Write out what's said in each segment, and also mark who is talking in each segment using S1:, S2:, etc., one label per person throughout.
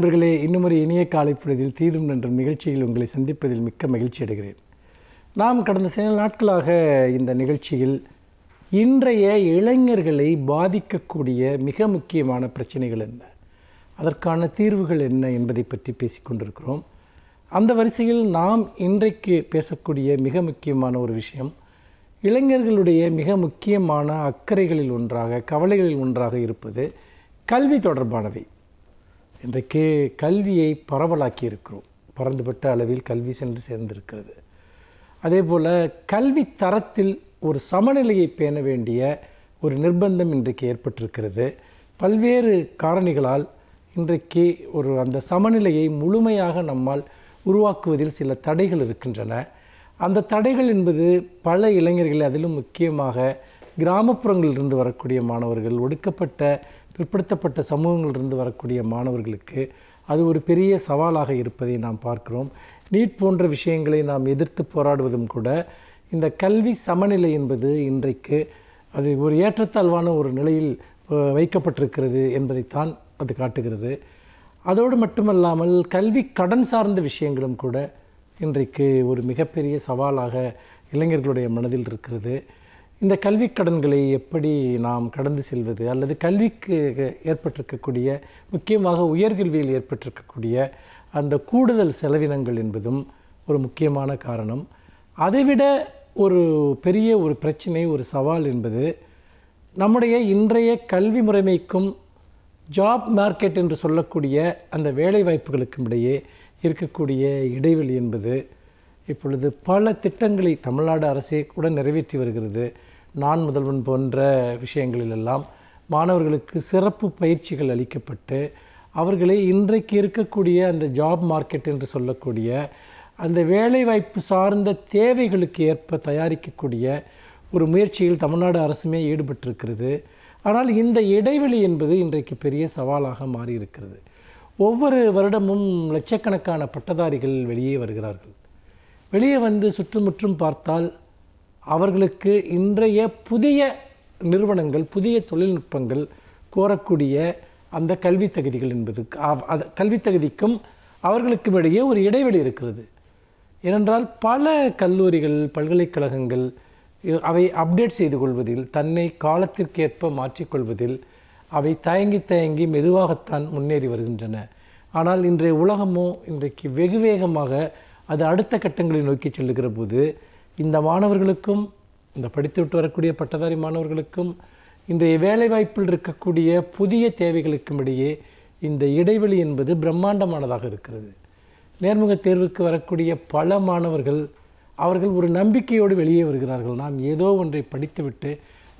S1: நண்பர்களே இன்னும் ஒரு காலை பொழுதில் தீரும் என்ற நிகழ்ச்சியில் உங்களை சந்திப்பதில் மிக்க மகிழ்ச்சி அடைகிறேன் நாம் கடந்த சில நாட்களாக இந்த நிகழ்ச்சியில் இன்றைய இளைஞர்களை பாதிக்கக்கூடிய மிக முக்கியமான பிரச்சனைகள் என்ன அதற்கான தீர்வுகள் என்ன என்பதை பற்றி பேசிக்கொண்டிருக்கிறோம் அந்த வரிசையில் நாம் இன்றைக்கு பேசக்கூடிய மிக முக்கியமான ஒரு விஷயம் இளைஞர்களுடைய மிக முக்கியமான அக்கறைகளில் ஒன்றாக கவலைகளில் ஒன்றாக இருப்பது கல்வி தொடர்பானவை இன்றைக்கு கல்வியை பரவலாக்கி இருக்கிறோம் பறந்துபட்ட அளவில் கல்வி சென்று சேர்ந்திருக்கிறது அதே போல் கல்வி தரத்தில் ஒரு சமநிலையை பேண வேண்டிய ஒரு நிர்பந்தம் இன்றைக்கு ஏற்பட்டிருக்கிறது பல்வேறு காரணிகளால் இன்றைக்கு ஒரு அந்த சமநிலையை முழுமையாக நம்மால் உருவாக்குவதில் சில தடைகள் இருக்கின்றன அந்த தடைகள் என்பது பல இளைஞர்கள் அதிலும் முக்கியமாக கிராமப்புறங்களிலிருந்து வரக்கூடிய மாணவர்கள் ஒடுக்கப்பட்ட பிற்படுத்தப்பட்ட சமூகங்களிலிருந்து வரக்கூடிய மாணவர்களுக்கு அது ஒரு பெரிய சவாலாக இருப்பதை நாம் பார்க்கிறோம் நீட் போன்ற விஷயங்களை நாம் எதிர்த்து போராடுவதும் கூட இந்த கல்வி சமநிலை என்பது இன்றைக்கு அது ஒரு ஏற்றத்தாழ்வான ஒரு நிலையில் வைக்கப்பட்டிருக்கிறது என்பதைத்தான் அது காட்டுகிறது அதோடு மட்டுமல்லாமல் கல்வி கடன் சார்ந்த விஷயங்களும் கூட இன்றைக்கு ஒரு மிகப்பெரிய சவாலாக இளைஞர்களுடைய மனதில் இருக்கிறது இந்த கல்வி கடன்களை எப்படி நாம் கடந்து செல்வது அல்லது கல்விக்கு ஏற்பட்டிருக்கக்கூடிய முக்கியமாக உயர்கல்வியில் ஏற்பட்டிருக்கக்கூடிய அந்த கூடுதல் செலவினங்கள் என்பதும் ஒரு முக்கியமான காரணம் அதைவிட ஒரு பெரிய ஒரு பிரச்சனை ஒரு சவால் என்பது நம்முடைய இன்றைய கல்வி முறைமைக்கும் ஜாப் மார்க்கெட் என்று சொல்லக்கூடிய அந்த வேலை வாய்ப்புகளுக்கும் இடையே இருக்கக்கூடிய இடைவெளி என்பது இப்பொழுது பல திட்டங்களை தமிழ்நாடு அரசே கூட நிறைவேற்றி வருகிறது நான் முதல்வன் போன்ற விஷயங்களிலெல்லாம் மாணவர்களுக்கு சிறப்பு பயிற்சிகள் அளிக்கப்பட்டு அவர்களை இன்றைக்கு இருக்கக்கூடிய அந்த ஜாப் மார்க்கெட் என்று சொல்லக்கூடிய அந்த வேலைவாய்ப்பு சார்ந்த தேவைகளுக்கு ஏற்ப தயாரிக்கக்கூடிய ஒரு முயற்சியில் தமிழ்நாடு அரசுமே ஈடுபட்டிருக்கிறது ஆனால் இந்த இடைவெளி என்பது இன்றைக்கு பெரிய சவாலாக மாறியிருக்கிறது ஒவ்வொரு வருடமும் லட்சக்கணக்கான பட்டதாரிகள் வெளியே வருகிறார்கள் வெளியே வந்து சுற்றுமுற்றும் பார்த்தால் அவர்களுக்கு இன்றைய புதிய நிறுவனங்கள் புதிய தொழில்நுட்பங்கள் கோரக்கூடிய அந்த கல்வி தகுதிகள் என்பது அது கல்வி தகுதிக்கும் அவர்களுக்கும் இடையே ஒரு இடைவெளி இருக்கிறது ஏனென்றால் பல கல்லூரிகள் பல்கலைக்கழகங்கள் அவை அப்டேட் செய்து கொள்வதில் தன்னை காலத்திற்கேற்ப மாற்றிக்கொள்வதில் அவை தயங்கி தயங்கி மெதுவாகத்தான் முன்னேறி வருகின்றன ஆனால் இன்றைய உலகமோ இன்றைக்கு வெகு வேகமாக அது அடுத்த கட்டங்களை நோக்கி செல்லுகிற போது இந்த மாணவர்களுக்கும் இந்த படித்துவிட்டு வரக்கூடிய பட்டதாரி மாணவர்களுக்கும் இன்றைய வேலைவாய்ப்பில் இருக்கக்கூடிய புதிய தேவைகளுக்கும் இடையே இந்த இடைவெளி என்பது பிரம்மாண்டமானதாக இருக்கிறது நேர்முக தேர்வுக்கு வரக்கூடிய பல மாணவர்கள் அவர்கள் ஒரு நம்பிக்கையோடு வெளியே வருகிறார்கள் நாம் ஏதோ ஒன்றை படித்துவிட்டு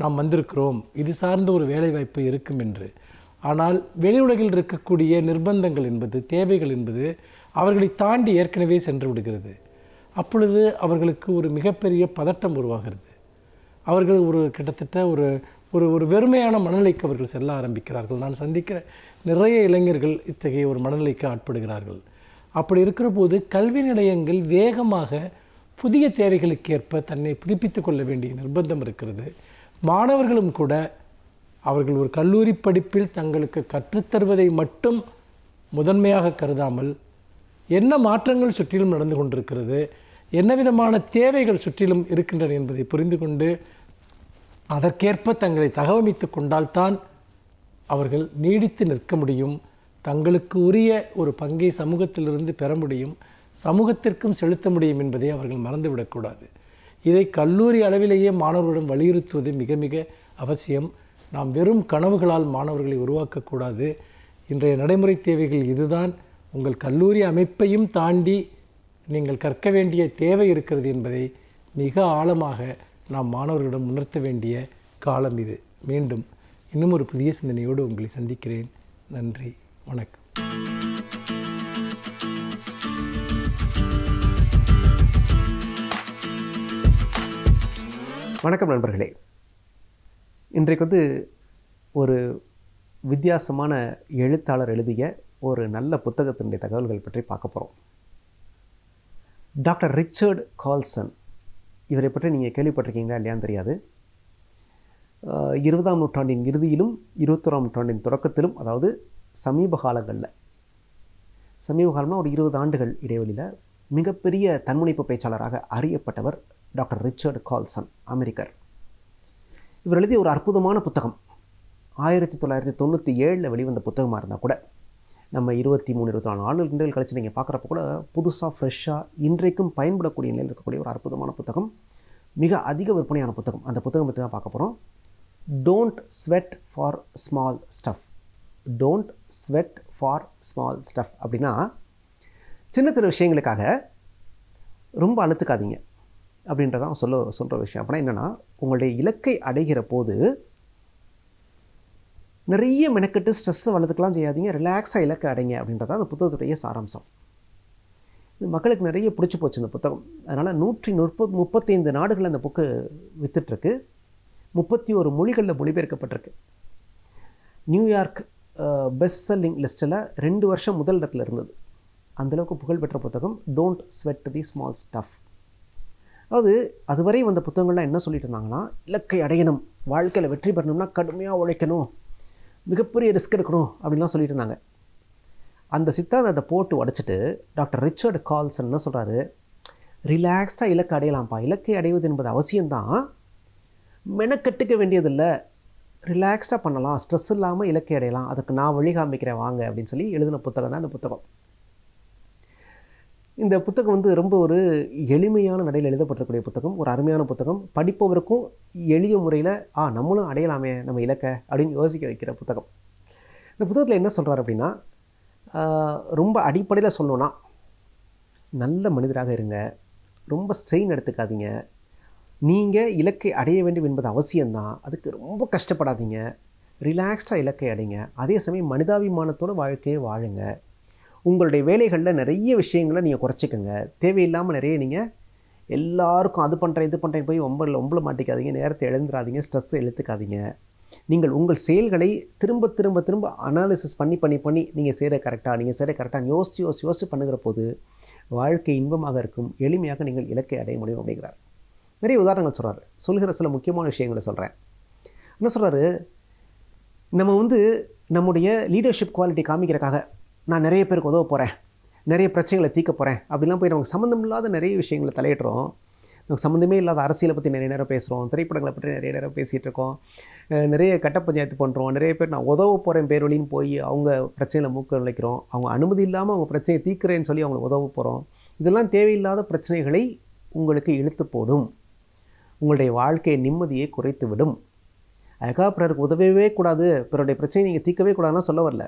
S1: நாம் வந்திருக்கிறோம் இது சார்ந்த ஒரு வேலைவாய்ப்பு இருக்கும் என்று ஆனால் வெளி உலகில் இருக்கக்கூடிய நிர்பந்தங்கள் என்பது தேவைகள் என்பது அவர்களை தாண்டி ஏற்கனவே சென்று விடுகிறது அப்பொழுது அவர்களுக்கு ஒரு மிகப்பெரிய பதட்டம் உருவாகிறது அவர்கள் ஒரு கிட்டத்தட்ட ஒரு ஒரு ஒரு வெறுமையான மனநிலைக்கு அவர்கள் செல்ல ஆரம்பிக்கிறார்கள் நான் சந்திக்கிற நிறைய இளைஞர்கள் இத்தகைய ஒரு மனநிலைக்கு ஆட்படுகிறார்கள் அப்படி இருக்கிற போது கல்வி நிலையங்கள் வேகமாக புதிய தேவைகளுக்கு ஏற்ப தன்னை புதுப்பித்து கொள்ள வேண்டிய நிர்பந்தம் இருக்கிறது மாணவர்களும் கூட அவர்கள் ஒரு கல்லூரி படிப்பில் தங்களுக்கு கற்றுத்தருவதை மட்டும் முதன்மையாக கருதாமல் என்ன மாற்றங்கள் சுற்றிலும் நடந்து கொண்டிருக்கிறது என்ன விதமான தேவைகள் சுற்றிலும் இருக்கின்றன என்பதை புரிந்து கொண்டு அதற்கேற்ப தங்களை தகவமைத்து கொண்டால்தான் அவர்கள் நீடித்து நிற்க முடியும் தங்களுக்கு உரிய ஒரு பங்கை சமூகத்திலிருந்து பெற முடியும் சமூகத்திற்கும் செலுத்த முடியும் என்பதை அவர்கள் மறந்துவிடக்கூடாது இதை கல்லூரி அளவிலேயே மாணவர்களிடம் வலியுறுத்துவது மிக மிக அவசியம் நாம் வெறும் கனவுகளால் மாணவர்களை உருவாக்கக்கூடாது இன்றைய நடைமுறை தேவைகள் இதுதான் உங்கள் கல்லூரி அமைப்பையும் தாண்டி நீங்கள் கற்க வேண்டிய தேவை இருக்கிறது என்பதை மிக ஆழமாக நாம் மாணவர்களிடம் உணர்த்த வேண்டிய காலம் இது மீண்டும் இன்னும் ஒரு புதிய சிந்தனையோடு உங்களை சந்திக்கிறேன் நன்றி வணக்கம்
S2: வணக்கம் நண்பர்களே இன்றைக்கு வந்து ஒரு வித்தியாசமான எழுத்தாளர் ஒரு நல்ல புத்தகத்தினுடைய தகவல்கள் பற்றி பார்க்க போகிறோம் டாக்டர் ரிச்சர்ட் கால்சன் இவரை பற்றி நீங்கள் கேள்விப்பட்டிருக்கீங்களா இல்லையான்னு தெரியாது இருபதாம் நூற்றாண்டின் இறுதியிலும் இருபத்தோராம் நூற்றாண்டின் தொடக்கத்திலும் அதாவது சமீப காலங்களில் சமீப காலம்னா ஒரு இருபது ஆண்டுகள் இடைவெளியில் மிகப்பெரிய தன்முனைப்பு பேச்சாளராக அறியப்பட்டவர் டாக்டர் ரிச்சர்ட் கால்சன் அமெரிக்கர் இவர் எழுதிய ஒரு அற்புதமான புத்தகம் ஆயிரத்தி தொள்ளாயிரத்தி தொண்ணூற்றி ஏழில் வெளிவந்த புத்தகமாக இருந்தால் கூட நம்ம இருபத்தி மூணு இருபத்தி நாலு ஆண்டுகள் கழிச்சு நீங்கள் பார்க்குறப்ப கூட புதுசாக ஃப்ரெஷ்ஷாக இன்றைக்கும் பயன்படக்கூடிய நிலையில் இருக்கக்கூடிய ஒரு அற்புதமான புத்தகம் மிக அதிக விற்பனையான புத்தகம் அந்த புத்தகம் பற்றி தான் பார்க்க போகிறோம் don't sweat for small stuff don't sweat for small stuff அப்படின்னா சின்ன சின்ன விஷயங்களுக்காக ரொம்ப அழுத்துக்காதீங்க அப்படின்றதான் சொல்ல சொல்கிற விஷயம் அப்படின்னா என்னென்னா உங்களுடைய இலக்கை அடைகிற போது நிறைய மெனக்கெட்டு ஸ்ட்ரெஸ்ஸை வளர்த்துக்கலாம் செய்யாதீங்க ரிலாக்ஸாக இலக்கு அடைங்க அப்படின்றத அந்த புத்தகத்துடைய சாராம்சம் இது மக்களுக்கு நிறைய பிடிச்சி போச்சு இந்த புத்தகம் அதனால் நூற்றி முப்பத் முப்பத்தைந்து நாடுகள் அந்த புக்கு வித்துட்ருக்கு முப்பத்தி ஒரு மொழிகளில் மொழிபெயர்க்கப்பட்டிருக்கு நியூயார்க் பெஸ்ட் செல்லிங் லிஸ்ட்டில் ரெண்டு வருஷம் முதல் இடத்துல இருந்தது அந்தளவுக்கு புகழ்பெற்ற புத்தகம் don't sweat the small stuff அதாவது அதுவரை வந்த புத்தகங்கள்லாம் என்ன சொல்லிட்டு இருந்தாங்கன்னா இலக்கை அடையணும் வாழ்க்கையில் வெற்றி பெறணும்னா கடுமையாக உழைக்கணும் மிகப்பெரிய ரிஸ்க் எடுக்கணும் அப்படின்லாம் சொல்லிட்டு இருந்தாங்க அந்த சித்தாந்தத்தை போட்டு உடச்சிட்டு டாக்டர் ரிச்சர்டு கால்சன் என்ன சொல்கிறாரு ரிலாக்ஸ்டாக இலக்கை அடையலாம்ப்பா இலக்கை அடைவது என்பது அவசியம்தான் மெனக்கட்டுக்க வேண்டியதில்லை ரிலாக்ஸ்டாக பண்ணலாம் ஸ்ட்ரெஸ் இல்லாமல் இலக்கை அடையலாம் அதுக்கு நான் வழி காமிக்கிறேன் வாங்க அப்படின்னு சொல்லி எழுதின புத்தகம் தான் அந்த புத்தகம் இந்த புத்தகம் வந்து ரொம்ப ஒரு எளிமையான நடையில் எழுதப்பட்டிருக்கூடிய புத்தகம் ஒரு அருமையான புத்தகம் படிப்பவருக்கும் எளிய முறையில் ஆ நம்மளும் அடையலாமே நம்ம இலக்கை அப்படின்னு யோசிக்க வைக்கிற புத்தகம் இந்த புத்தகத்தில் என்ன சொல்கிறார் அப்படின்னா ரொம்ப அடிப்படையில் சொல்லணும்னா நல்ல மனிதராக இருங்க ரொம்ப ஸ்ட்ரெயின் எடுத்துக்காதீங்க நீங்கள் இலக்கை அடைய வேண்டும் என்பது அவசியம்தான் அதுக்கு ரொம்ப கஷ்டப்படாதீங்க ரிலாக்ஸ்டாக இலக்கை அடைங்க அதே சமயம் மனிதாபிமானத்தோட வாழ்க்கையை வாழுங்கள் உங்களுடைய வேலைகளில் நிறைய விஷயங்களை நீங்கள் குறைச்சிக்கோங்க தேவையில்லாமல் நிறைய நீங்கள் எல்லாருக்கும் அது பண்ணுறேன் இது பண்ணுறேன் போய் ஒம்பரில் ஒம்பளை மாட்டிக்காதீங்க நேரத்தை எழுந்துடாதீங்க ஸ்ட்ரெஸ்ஸை எழுத்துக்காதீங்க நீங்கள் உங்கள் செயல்களை திரும்ப திரும்ப திரும்ப அனாலிசிஸ் பண்ணி பண்ணி பண்ணி நீங்கள் செய்கிற கரெக்டாக நீங்கள் செய்கிற கரெக்டாக யோசிச்சு யோசிச்சு யோசித்து பண்ணுகிற போது வாழ்க்கை இன்பமாக இருக்கும் எளிமையாக நீங்கள் இலக்கை அடைய முடியும் அப்படிங்கிறார் நிறைய உதாரணங்கள் சொல்கிறார் சொல்கிற சில முக்கியமான விஷயங்களை சொல்கிறேன் என்ன சொல்கிறாரு நம்ம வந்து நம்முடைய லீடர்ஷிப் குவாலிட்டி காமிக்கிறக்காக நான் நிறைய பேருக்கு உதவ போகிறேன் நிறைய பிரச்சனைகளை தீர்க்க போகிறேன் அப்படிலாம் போய் நமக்கு சம்மந்தம் இல்லாத நிறைய விஷயங்களை தலையிடுறோம் நமக்கு சம்மந்தமே இல்லாத அரசியலை பற்றி நிறைய நேரம் பேசுகிறோம் திரைப்படங்களை பற்றி நிறைய நேரம் பேசிகிட்டு இருக்கோம் நிறைய கட்ட பஞ்சாயத்து பண்ணுறோம் நிறைய பேர் நான் உதவ போகிறேன் பேர் வழின்னு போய் அவங்க பிரச்சனையில் மூக்க நுழைக்கிறோம் அவங்க அனுமதி இல்லாமல் அவங்க பிரச்சனையை தீர்க்குறேன்னு சொல்லி அவங்களுக்கு உதவ போகிறோம் இதெல்லாம் தேவையில்லாத பிரச்சனைகளை உங்களுக்கு இழுத்து போடும் உங்களுடைய வாழ்க்கையை நிம்மதியை குறைத்து விடும் அதுக்காக பிறருக்கு உதவவே கூடாது பிறருடைய பிரச்சனையை நீங்கள் தீர்க்கவே கூடாதுன்னா சொல்ல வரல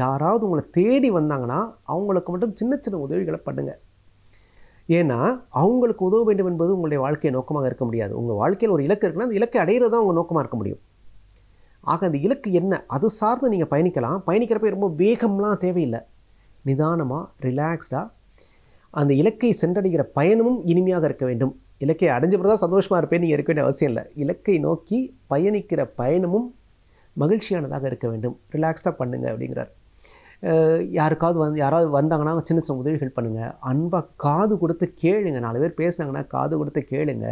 S2: யாராவது உங்களை தேடி வந்தாங்கன்னா அவங்களுக்கு மட்டும் சின்ன சின்ன உதவிகளை பண்ணுங்கள் ஏன்னா அவங்களுக்கு உதவ வேண்டும் என்பது உங்களுடைய வாழ்க்கையை நோக்கமாக இருக்க முடியாது உங்கள் வாழ்க்கையில் ஒரு இலக்கு இருக்குன்னா அந்த இலக்கை அடையிறது தான் உங்கள் நோக்கமாக இருக்க முடியும் ஆக அந்த இலக்கு என்ன அது சார்ந்து நீங்கள் பயணிக்கலாம் பயணிக்கிறப்ப ரொம்ப வேகம்லாம் தேவையில்லை நிதானமாக ரிலாக்ஸ்டாக அந்த இலக்கை சென்றடைகிற பயணமும் இனிமையாக இருக்க வேண்டும் இலக்கை அடைஞ்ச பிறகு தான் சந்தோஷமாக இருப்பேன் நீங்கள் இருக்க வேண்டிய அவசியம் இல்லை இலக்கை நோக்கி பயணிக்கிற பயணமும் மகிழ்ச்சியானதாக இருக்க வேண்டும் ரிலாக்ஸ்டாக பண்ணுங்கள் அப்படிங்கிறார் யாருக்காவது வந்து யாராவது வந்தாங்கன்னா சின்ன சின்ன உதவிகள் பண்ணுங்கள் அன்பாக காது கொடுத்து கேளுங்க நாலு பேர் பேசுனாங்கன்னா காது கொடுத்து கேளுங்க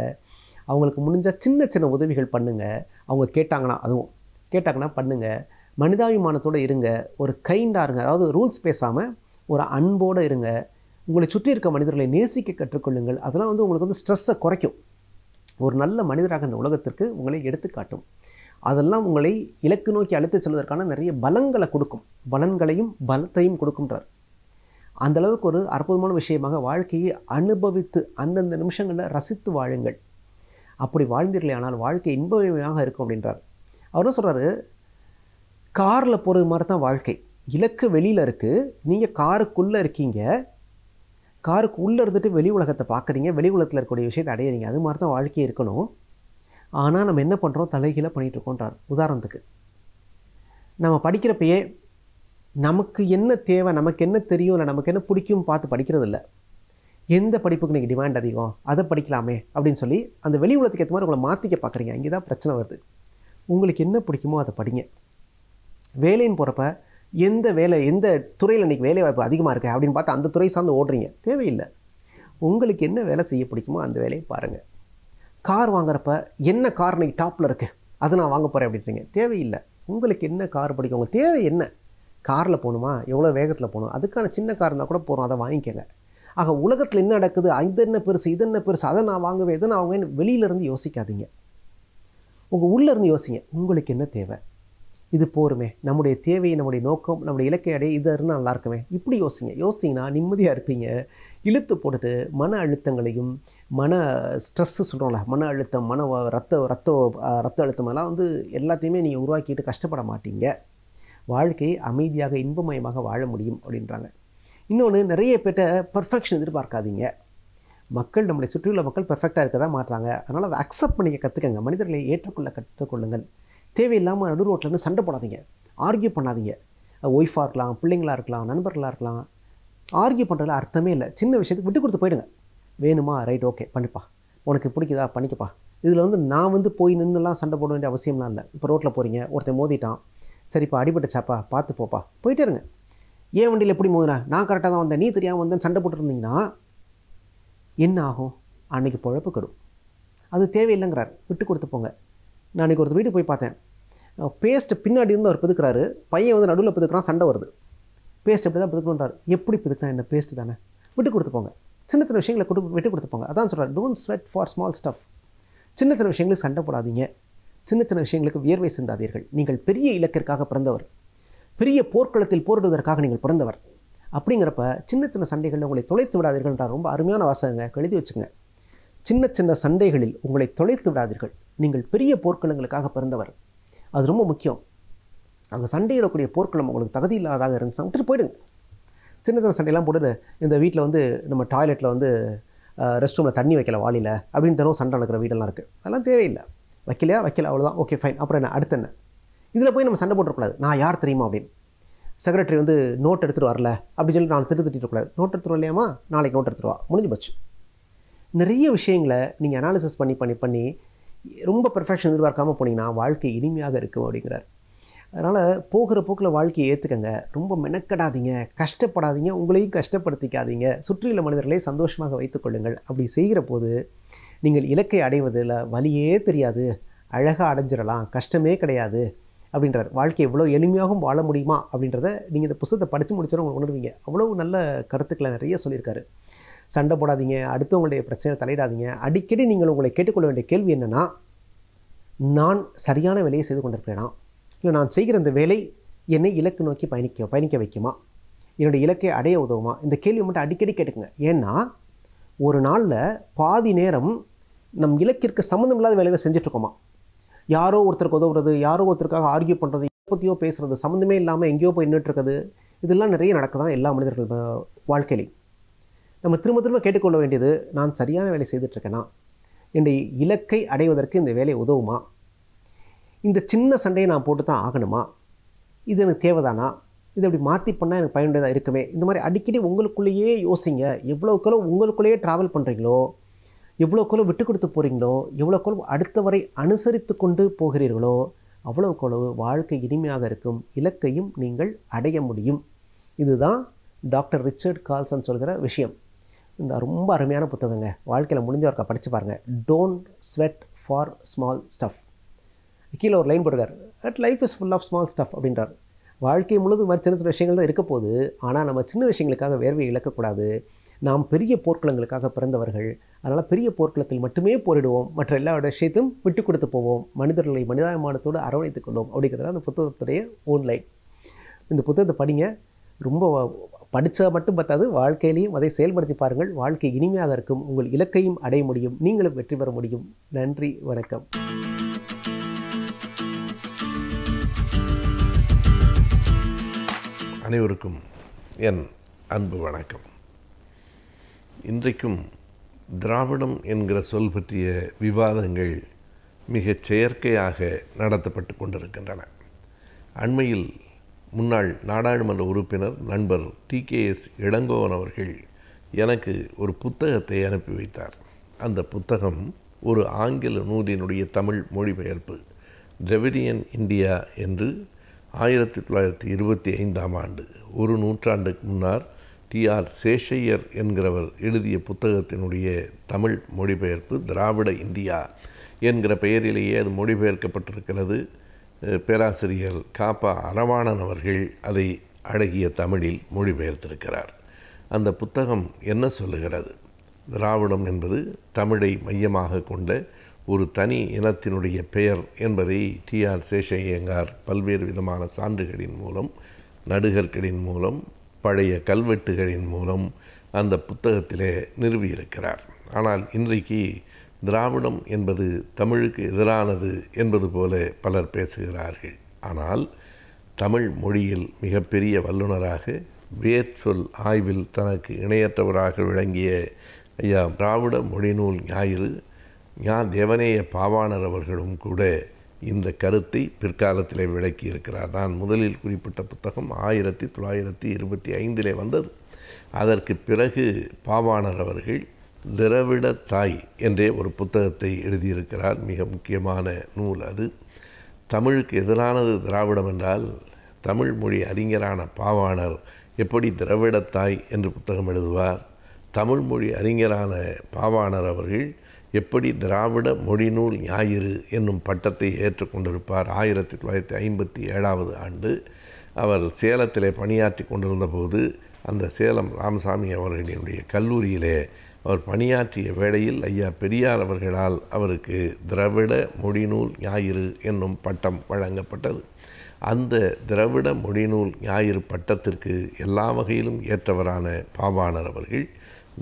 S2: அவங்களுக்கு முடிஞ்சால் சின்ன சின்ன உதவிகள் பண்ணுங்கள் அவங்க கேட்டாங்கன்னா அதுவும் கேட்டாங்கன்னா பண்ணுங்கள் மனிதாபிமானத்தோடு இருங்க ஒரு கைண்டாக இருங்க அதாவது ரூல்ஸ் பேசாமல் ஒரு அன்போடு இருங்க உங்களை சுற்றி இருக்க மனிதர்களை நேசிக்க கற்றுக்கொள்ளுங்கள் அதெல்லாம் வந்து உங்களுக்கு வந்து ஸ்ட்ரெஸ்ஸை குறைக்கும் ஒரு நல்ல மனிதராக அந்த உலகத்திற்கு உங்களை எடுத்துக்காட்டும் அதெல்லாம் உங்களை இலக்கு நோக்கி அழைத்து செல்வதற்கான நிறைய பலங்களை கொடுக்கும் பலன்களையும் பலத்தையும் கொடுக்கும்ன்றார் அந்த அளவுக்கு ஒரு அற்புதமான விஷயமாக வாழ்க்கையை அனுபவித்து அந்தந்த நிமிஷங்களில் ரசித்து வாழுங்கள் அப்படி வாழ்ந்தீர்களே ஆனால் வாழ்க்கை இன்பமையாக இருக்கும் அப்படின்றார் அவர் என்ன சொல்கிறாரு காரில் போகிறது மாதிரி தான் வாழ்க்கை இலக்கு வெளியில் இருக்குது நீங்கள் காருக்குள்ளே இருக்கீங்க காருக்கு உள்ளே இருந்துட்டு வெளி உலகத்தை பார்க்குறீங்க வெளி உலகத்தில் இருக்கக்கூடிய விஷயத்தை அடையிறீங்க அது மாதிரி தான் வாழ்க்கையை இருக்கணும் ஆனால் நம்ம என்ன பண்ணுறோம் தலைகீழாக பண்ணிகிட்ருக்கோன்றார் உதாரணத்துக்கு நம்ம படிக்கிறப்பயே நமக்கு என்ன தேவை நமக்கு என்ன தெரியும் இல்லை நமக்கு என்ன பிடிக்கும் பார்த்து படிக்கிறது இல்லை எந்த படிப்புக்கு நீங்கள் டிமாண்ட் அதிகம் அதை படிக்கலாமே அப்படின்னு சொல்லி அந்த வெளி உலகத்துக்கு ஏற்ற மாதிரி உங்களை மாற்றிக்க பார்க்குறீங்க அங்கே தான் பிரச்சனை வருது உங்களுக்கு என்ன பிடிக்குமோ அதை படிங்க வேலைன்னு போகிறப்ப எந்த வேலை எந்த துறையில் இன்றைக்கி வேலை வாய்ப்பு அதிகமாக இருக்குது அப்படின்னு பார்த்து அந்த துறை சார்ந்து ஓடுறீங்க தேவையில்லை உங்களுக்கு என்ன வேலை செய்ய பிடிக்குமோ அந்த வேலையை பாருங்கள் கார் வாங்குறப்ப என்ன கார் நீ டாப்பில் இருக்குது அது நான் வாங்க போகிறேன் அப்படின்றீங்க தேவையில்லை உங்களுக்கு என்ன கார் பிடிக்கும் உங்கள் தேவை என்ன காரில் போகணுமா எவ்வளோ வேகத்தில் போகணும் அதுக்கான சின்ன கார் இருந்தால் கூட போகிறோம் அதை வாங்கிக்கோங்க ஆக உலகத்தில் என்ன நடக்குது இது என்ன பெருசு இது என்ன பெருசு அதை நான் வாங்குவேன் இதை நான் வாங்குவேன் வெளியிலேருந்து யோசிக்காதீங்க உங்கள் உள்ளேருந்து யோசிங்க உங்களுக்கு என்ன தேவை இது போருமே நம்முடைய தேவை நம்முடைய நோக்கம் நம்முடைய இலக்கை அடைய இதாக இருந்தால் நல்லா இருக்குமே இப்படி யோசிங்க யோசித்தீங்கன்னா நிம்மதியாக இருப்பீங்க இழுத்து போட்டுட்டு மன அழுத்தங்களையும் மன ஸ்ட்ரெஸ்ஸு சொல்கிறோம்ல மன அழுத்தம் மன ரத்த ரத்த ரத்த அழுத்தம் அதெல்லாம் வந்து எல்லாத்தையுமே நீங்கள் உருவாக்கிட்டு கஷ்டப்பட மாட்டீங்க வாழ்க்கையை அமைதியாக இன்பமயமாக வாழ முடியும் அப்படின்றாங்க இன்னொன்று நிறைய பேர்ட்ட பர்ஃபெக்ஷன் எதிர்பார்க்காதீங்க மக்கள் நம்மளை சுற்றியுள்ள மக்கள் பர்ஃபெக்டாக இருக்க தான் மாட்டுறாங்க அதனால் அதை அக்செப்ட் பண்ணிக்க கற்றுக்கங்க மனிதர்களை ஏற்றுக்கொள்ள கற்றுக்கொள்ளுங்கள் தேவையில்லாமல் நடு ரோட்டில் சண்டை போடாதீங்க ஆர்கியூ பண்ணாதீங்க ஒய்ஃபாக இருக்கலாம் பிள்ளைங்களாக இருக்கலாம் நண்பர்களாக இருக்கலாம் ஆர்கியூ பண்ணுறதுல அர்த்தமே இல்லை சின்ன விஷயத்துக்கு விட்டு கொடுத்து போயிடுங்க வேணுமா ரைட் ஓகே பண்ணிப்பா உனக்கு பிடிக்குதா பண்ணிக்கப்பா இதில் வந்து நான் வந்து போய் நின்றுலாம் சண்டை போட வேண்டிய அவசியம்லாம் இல்லை இப்போ ரோட்டில் போகிறீங்க ஒருத்தன் மோதிட்டான் சரிப்பா அடிபட்ட சாப்பா பார்த்து போப்பா போயிட்டே இருங்க ஏன் வண்டியில் எப்படி மோதினா நான் கரெக்டாக தான் வந்தேன் நீ தெரியாமல் வந்தேன் சண்டை போட்டுருந்தீங்கன்னா என்ன ஆகும் அன்றைக்கி பழப்பு கெடும் அது தேவையில்லைங்கிறார் விட்டு கொடுத்து போங்க நான் அன்றைக்கி ஒருத்தர் வீட்டுக்கு போய் பார்த்தேன் பேஸ்ட்டு பின்னாடி இருந்து அவர் பிதுக்கிறாரு பையன் வந்து நடுவில் பிதுக்கிறான் சண்டை வருது பேஸ்ட் எப்படி தான் பிதுக்கணுன்றார் எப்படி பிதுக்கினா என்ன பேஸ்ட்டு தானே விட்டு கொடுத்து போங்க சின்ன சின்ன விஷயங்களை கொடு விட்டு கொடுத்து போங்க அதான் சொல்கிறார் don't sweat for small stuff சின்ன சின்ன விஷயங்களுக்கு சண்டை போடாதீங்க சின்ன சின்ன விஷயங்களுக்கு வியர்வை சிந்தாதீர்கள் நீங்கள் பெரிய இலக்கிற்காக பிறந்தவர் பெரிய போர்க்களத்தில் போரிடுவதற்காக நீங்கள் பிறந்தவர் அப்படிங்கிறப்ப சின்ன சின்ன சண்டைகளில் உங்களை தொலைத்து விடாதீர்கள்ன்ற ரொம்ப அருமையான வாசகங்க எழுதி வச்சுங்க சின்ன சின்ன சண்டைகளில் உங்களை தொலைத்து விடாதீர்கள் நீங்கள் பெரிய போர்க்களங்களுக்காக பிறந்தவர் அது ரொம்ப முக்கியம் அங்கே சண்டையிடக்கூடிய போர்க்களம் உங்களுக்கு தகுதி இல்லாதாக இருந்துச்சு விட்டுட்டு போயிடுங்க சின்ன சின்ன சண்டையெல்லாம் போட்டு இந்த வீட்டில் வந்து நம்ம டாய்லெட்டில் வந்து ரெஸ்ட் ரூமில் தண்ணி வைக்கல வாளியில் அப்படின்னு தினம் சண்டை நடக்கிற வீடெல்லாம் இருக்குது அதெல்லாம் தேவையில்லை வைக்கலையா வைக்கல அவ்வளோதான் ஓகே ஃபைன் அப்புறம் என்ன அடுத்த என்ன இதில் போய் நம்ம சண்டை போட்டுருக்கூடாது நான் யார் தெரியுமா அப்படின்னு செக்ரட்டரி வந்து நோட் எடுத்துகிட்டு வரல அப்படின்னு சொல்லி நான் திட்டு திட்டிருக்கூடாது நோட் எடுத்துகிட்டு வரலையாமா நாளைக்கு நோட் எடுத்துகிட்டு வா முடிஞ்சு போச்சு நிறைய விஷயங்களை நீங்கள் அனாலிசிஸ் பண்ணி பண்ணி பண்ணி ரொம்ப பெர்ஃபெக்ஷன் எதிர்பார்க்காமல் போனீங்கன்னா வாழ்க்கை இனிமையாக இருக்கும் அப்படிங்கிறார் அதனால் போகிற போக்கில் வாழ்க்கையை ஏற்றுக்கங்க ரொம்ப மெனக்கடாதீங்க கஷ்டப்படாதீங்க உங்களையும் கஷ்டப்படுத்திக்காதீங்க சுற்றியுள்ள மனிதர்களே சந்தோஷமாக வைத்துக்கொள்ளுங்கள் அப்படி செய்கிற போது நீங்கள் இலக்கை அடைவதில் வழியே தெரியாது அழகாக அடைஞ்சிடலாம் கஷ்டமே கிடையாது அப்படின்றார் வாழ்க்கை எவ்வளோ எளிமையாகவும் வாழ முடியுமா அப்படின்றத நீங்கள் இந்த புத்தகத்தை படித்து முடிச்சிடும் உங்களை உணர்வீங்க அவ்வளோ நல்ல கருத்துக்களை நிறைய சொல்லியிருக்காரு சண்டை போடாதீங்க அடுத்தவங்களுடைய பிரச்சனை தலையிடாதீங்க அடிக்கடி நீங்கள் உங்களை கேட்டுக்கொள்ள வேண்டிய கேள்வி என்னென்னா நான் சரியான வேலையை செய்து கொண்டிருக்கிறேனா இல்லை நான் செய்கிற இந்த வேலை என்னை இலக்கு நோக்கி பயணிக்க பயணிக்க வைக்குமா என்னுடைய இலக்கை அடைய உதவுமா இந்த கேள்வி மட்டும் அடிக்கடி கேட்டுக்குங்க ஏன்னா ஒரு நாளில் பாதி நேரம் நம் இலக்கிற்கு சம்மந்தம் இல்லாத வேலையை செஞ்சிட்ருக்கோமா யாரோ ஒருத்தருக்கு உதவுறது யாரோ ஒருத்தருக்காக ஆர்கியூ பண்ணுறது பற்றியோ பேசுகிறது சம்மந்தமே இல்லாமல் எங்கேயோ போய் நின்றுட்டுருக்குது இதெல்லாம் நிறைய நடக்குதான் எல்லா மனிதர்கள் வாழ்க்கையிலையும் நம்ம திரும்ப திரும்ப கேட்டுக்கொள்ள வேண்டியது நான் சரியான வேலை செய்துட்ருக்கேனா என்னுடைய இலக்கை அடைவதற்கு இந்த வேலை உதவுமா இந்த சின்ன சண்டையை நான் போட்டு தான் ஆகணுமா இது எனக்கு தேவைதானா இதை அப்படி மாற்றி பண்ணால் எனக்கு பயனுடையதாக இருக்குமே இந்த மாதிரி அடிக்கடி உங்களுக்குள்ளேயே யோசிங்க எவ்வளோக்கெவ்வளோ உங்களுக்குள்ளேயே ட்ராவல் பண்ணுறீங்களோ எவ்வளோக்கெவ்வளோ விட்டு கொடுத்து போகிறீங்களோ எவ்வளோக்கெவ்வளோ அடுத்தவரை அனுசரித்து கொண்டு போகிறீர்களோ அவ்வளோக்கெவ்வளவு வாழ்க்கை இனிமையாக இருக்கும் இலக்கையும் நீங்கள் அடைய முடியும் இதுதான் டாக்டர் ரிச்சர்ட் கால்சன் சொல்கிற விஷயம் இந்த ரொம்ப அருமையான புத்தகங்க வாழ்க்கையில் முடிஞ்ச படித்து பாருங்கள் don't sweat for small stuff கீழே ஒரு லைன் போடுறார் at life is full of small stuff அப்படின்றார் வாழ்க்கை முழுதும் மாதிரி சின்ன சின்ன விஷயங்கள் தான் இருக்க போகுது ஆனால் நம்ம சின்ன விஷயங்களுக்காக வேர்வை இழக்கக்கூடாது நாம் பெரிய போர்க்குளங்களுக்காக பிறந்தவர்கள் அதனால் பெரிய போர்க்குளத்தில் மட்டுமே போரிடுவோம் மற்ற எல்லா விஷயத்தையும் விட்டு கொடுத்து போவோம் மனிதர்களை மனிதாபிமானத்தோடு அரவணைத்துக் கொள்வோம் அப்படிங்கிறது அந்த புத்தகத்துடைய ஓன் லைன் இந்த புத்தகத்தை படிங்க ரொம்ப படித்தா மட்டும் பத்தாது வாழ்க்கையிலையும் அதை செயல்படுத்தி பாருங்கள் வாழ்க்கை இனிமையாக இருக்கும் உங்கள் இலக்கையும் அடைய முடியும் நீங்களும் வெற்றி பெற முடியும் நன்றி வணக்கம்
S3: அனைவருக்கும் என் அன்பு வணக்கம் இன்றைக்கும் திராவிடம் என்கிற சொல் பற்றிய விவாதங்கள் மிகச் செயற்கையாக நடத்தப்பட்டு கொண்டிருக்கின்றன அண்மையில் முன்னாள் நாடாளுமன்ற உறுப்பினர் நண்பர் டி கே எஸ் இளங்கோவன் அவர்கள் எனக்கு ஒரு புத்தகத்தை அனுப்பி வைத்தார் அந்த புத்தகம் ஒரு ஆங்கில நூலினுடைய தமிழ் மொழிபெயர்ப்பு டிரெவிடியன் இந்தியா என்று ஆயிரத்தி தொள்ளாயிரத்தி இருபத்தி ஐந்தாம் ஆண்டு ஒரு நூற்றாண்டுக்கு டி டிஆர் சேஷையர் என்கிறவர் எழுதிய புத்தகத்தினுடைய தமிழ் மொழிபெயர்ப்பு திராவிட இந்தியா என்கிற பெயரிலேயே அது மொழிபெயர்க்கப்பட்டிருக்கிறது பேராசிரியர் காப்பா அரவாணன் அவர்கள் அதை அழகிய தமிழில் மொழிபெயர்த்திருக்கிறார் அந்த புத்தகம் என்ன சொல்லுகிறது திராவிடம் என்பது தமிழை மையமாக கொண்ட ஒரு தனி இனத்தினுடைய பெயர் என்பதை டிஆர் சேஷையங்கார் பல்வேறு விதமான சான்றுகளின் மூலம் நடுகர்களின் மூலம் பழைய கல்வெட்டுகளின் மூலம் அந்த புத்தகத்திலே நிறுவியிருக்கிறார் ஆனால் இன்றைக்கு திராவிடம் என்பது தமிழுக்கு எதிரானது என்பது போல பலர் பேசுகிறார்கள் ஆனால் தமிழ் மொழியில் மிகப்பெரிய வல்லுநராக வேர்ச்சொல் ஆய்வில் தனக்கு இணையற்றவராக விளங்கிய ஐயா திராவிட மொழிநூல் ஞாயிறு ஞான் தேவனேய பாவானர் அவர்களும் கூட இந்த கருத்தை பிற்காலத்தில் விளக்கியிருக்கிறார் நான் முதலில் குறிப்பிட்ட புத்தகம் ஆயிரத்தி தொள்ளாயிரத்தி இருபத்தி ஐந்திலே வந்தது அதற்கு பிறகு பாவானர் அவர்கள் திரவிட தாய் என்றே ஒரு புத்தகத்தை எழுதியிருக்கிறார் மிக முக்கியமான நூல் அது தமிழுக்கு எதிரானது திராவிடம் என்றால் தமிழ் மொழி அறிஞரான பாவாணர் எப்படி திரவிடத்தாய் என்று புத்தகம் எழுதுவார் தமிழ் மொழி அறிஞரான பாவாணர் அவர்கள் எப்படி திராவிட மொழிநூல் ஞாயிறு என்னும் பட்டத்தை ஏற்றுக்கொண்டிருப்பார் ஆயிரத்தி தொள்ளாயிரத்தி ஐம்பத்தி ஏழாவது ஆண்டு அவர் சேலத்திலே பணியாற்றி கொண்டிருந்த போது அந்த சேலம் ராமசாமி அவர்களினுடைய கல்லூரியிலே அவர் பணியாற்றிய வேளையில் ஐயா பெரியார் அவர்களால் அவருக்கு திராவிட மொழிநூல் ஞாயிறு என்னும் பட்டம் வழங்கப்பட்டது அந்த திராவிட மொழிநூல் ஞாயிறு பட்டத்திற்கு எல்லா வகையிலும் ஏற்றவரான பாபானர் அவர்கள்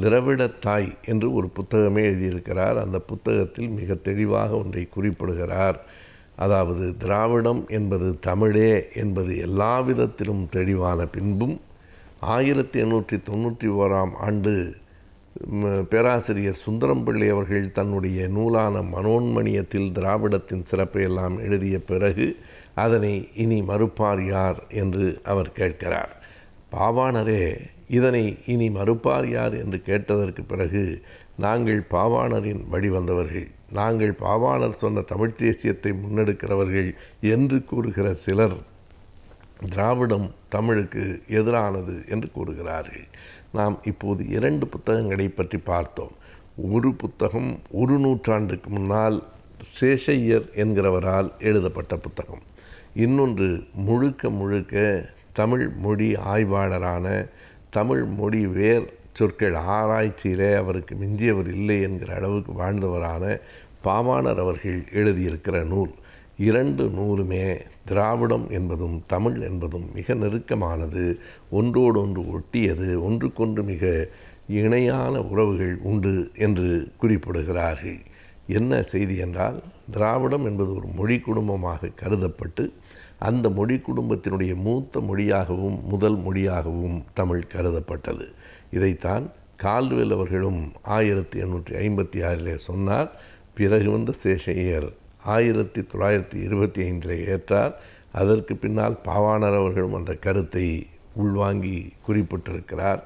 S3: திரவிட தாய் என்று ஒரு புத்தகமே எழுதியிருக்கிறார் அந்த புத்தகத்தில் மிக தெளிவாக ஒன்றை குறிப்பிடுகிறார் அதாவது திராவிடம் என்பது தமிழே என்பது எல்லா விதத்திலும் தெளிவான பின்பும் ஆயிரத்தி எண்ணூற்றி தொண்ணூற்றி ஓராம் ஆண்டு பேராசிரியர் சுந்தரம் பிள்ளை அவர்கள் தன்னுடைய நூலான மனோன்மணியத்தில் திராவிடத்தின் சிறப்பை எல்லாம் எழுதிய பிறகு அதனை இனி மறுப்பார் யார் என்று அவர் கேட்கிறார் பாவாணரே இதனை இனி மறுப்பார் யார் என்று கேட்டதற்கு பிறகு நாங்கள் பாவாணரின் வழிவந்தவர்கள் நாங்கள் பாவாணர் சொன்ன தமிழ்த் தேசியத்தை முன்னெடுக்கிறவர்கள் என்று கூறுகிற சிலர் திராவிடம் தமிழுக்கு எதிரானது என்று கூறுகிறார்கள் நாம் இப்போது இரண்டு புத்தகங்களை பற்றி பார்த்தோம் ஒரு புத்தகம் ஒரு நூற்றாண்டுக்கு முன்னால் சேஷையர் என்கிறவரால் எழுதப்பட்ட புத்தகம் இன்னொன்று முழுக்க முழுக்க தமிழ் மொழி ஆய்வாளரான தமிழ் மொழி வேர் சொற்கள் ஆராய்ச்சியிலே அவருக்கு மிஞ்சியவர் இல்லை என்கிற அளவுக்கு வாழ்ந்தவரான பாமானர் அவர்கள் எழுதியிருக்கிற நூல் இரண்டு நூலுமே திராவிடம் என்பதும் தமிழ் என்பதும் மிக நெருக்கமானது ஒன்றோடொன்று ஒட்டியது ஒன்றுக்கொன்று மிக இணையான உறவுகள் உண்டு என்று குறிப்பிடுகிறார்கள் என்ன செய்தி என்றால் திராவிடம் என்பது ஒரு மொழி குடும்பமாக கருதப்பட்டு அந்த மொழி குடும்பத்தினுடைய மூத்த மொழியாகவும் முதல் மொழியாகவும் தமிழ் கருதப்பட்டது இதைத்தான் கால்வேல் அவர்களும் ஆயிரத்தி எண்ணூற்றி ஐம்பத்தி ஆறிலே சொன்னார் பிறகு வந்த சேஷையர் ஆயிரத்தி தொள்ளாயிரத்தி இருபத்தி ஐந்தில் ஏற்றார் அதற்கு பின்னால் பாவாணர் அவர்களும் அந்த கருத்தை உள்வாங்கி குறிப்பிட்டிருக்கிறார்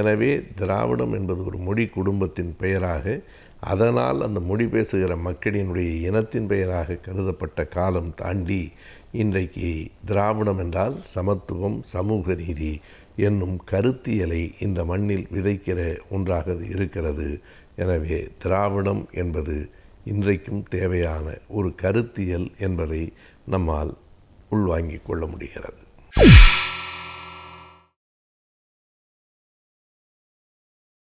S3: எனவே திராவிடம் என்பது ஒரு மொழி குடும்பத்தின் பெயராக அதனால் அந்த மொழி பேசுகிற மக்களினுடைய இனத்தின் பெயராக கருதப்பட்ட காலம் தாண்டி இன்றைக்கு திராவிடம் என்றால் சமத்துவம் சமூக நீதி என்னும் கருத்தியலை இந்த மண்ணில் விதைக்கிற ஒன்றாக இருக்கிறது எனவே திராவிடம் என்பது இன்றைக்கும் தேவையான ஒரு கருத்தியல் என்பதை நம்மால் உள்வாங்கிக் கொள்ள
S2: முடிகிறது